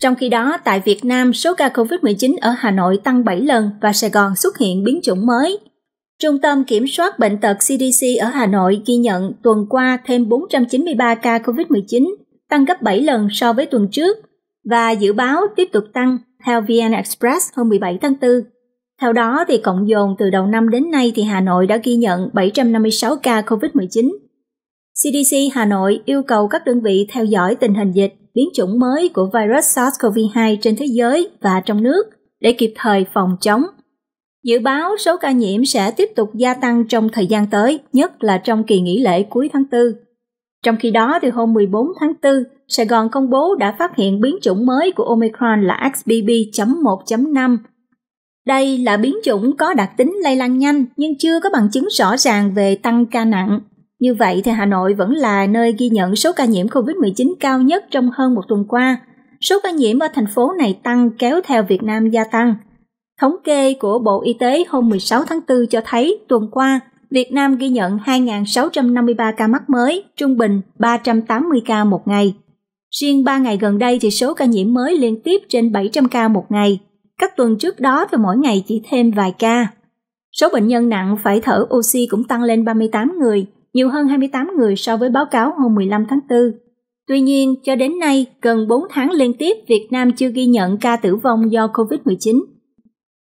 Trong khi đó, tại Việt Nam, số ca COVID-19 ở Hà Nội tăng 7 lần và Sài Gòn xuất hiện biến chủng mới. Trung tâm Kiểm soát Bệnh tật CDC ở Hà Nội ghi nhận tuần qua thêm 493 ca COVID-19, tăng gấp 7 lần so với tuần trước, và dự báo tiếp tục tăng theo VN Express hôm 17 tháng 4. Theo đó, thì cộng dồn từ đầu năm đến nay thì Hà Nội đã ghi nhận 756 ca COVID-19. CDC Hà Nội yêu cầu các đơn vị theo dõi tình hình dịch biến chủng mới của virus SARS-CoV-2 trên thế giới và trong nước để kịp thời phòng chống. Dự báo số ca nhiễm sẽ tiếp tục gia tăng trong thời gian tới, nhất là trong kỳ nghỉ lễ cuối tháng 4. Trong khi đó, từ hôm 14 tháng 4, Sài Gòn công bố đã phát hiện biến chủng mới của Omicron là XBB.1.5. Đây là biến chủng có đặc tính lây lan nhanh nhưng chưa có bằng chứng rõ ràng về tăng ca nặng như vậy thì Hà Nội vẫn là nơi ghi nhận số ca nhiễm COVID-19 cao nhất trong hơn một tuần qua. Số ca nhiễm ở thành phố này tăng kéo theo Việt Nam gia tăng. Thống kê của Bộ Y tế hôm 16 tháng 4 cho thấy tuần qua, Việt Nam ghi nhận 2.653 ca mắc mới, trung bình 380 ca một ngày. Riêng 3 ngày gần đây thì số ca nhiễm mới liên tiếp trên 700 ca một ngày. Các tuần trước đó thì mỗi ngày chỉ thêm vài ca. Số bệnh nhân nặng phải thở oxy cũng tăng lên 38 người, nhiều hơn 28 người so với báo cáo hôm 15 tháng 4. Tuy nhiên, cho đến nay, gần 4 tháng liên tiếp Việt Nam chưa ghi nhận ca tử vong do COVID-19.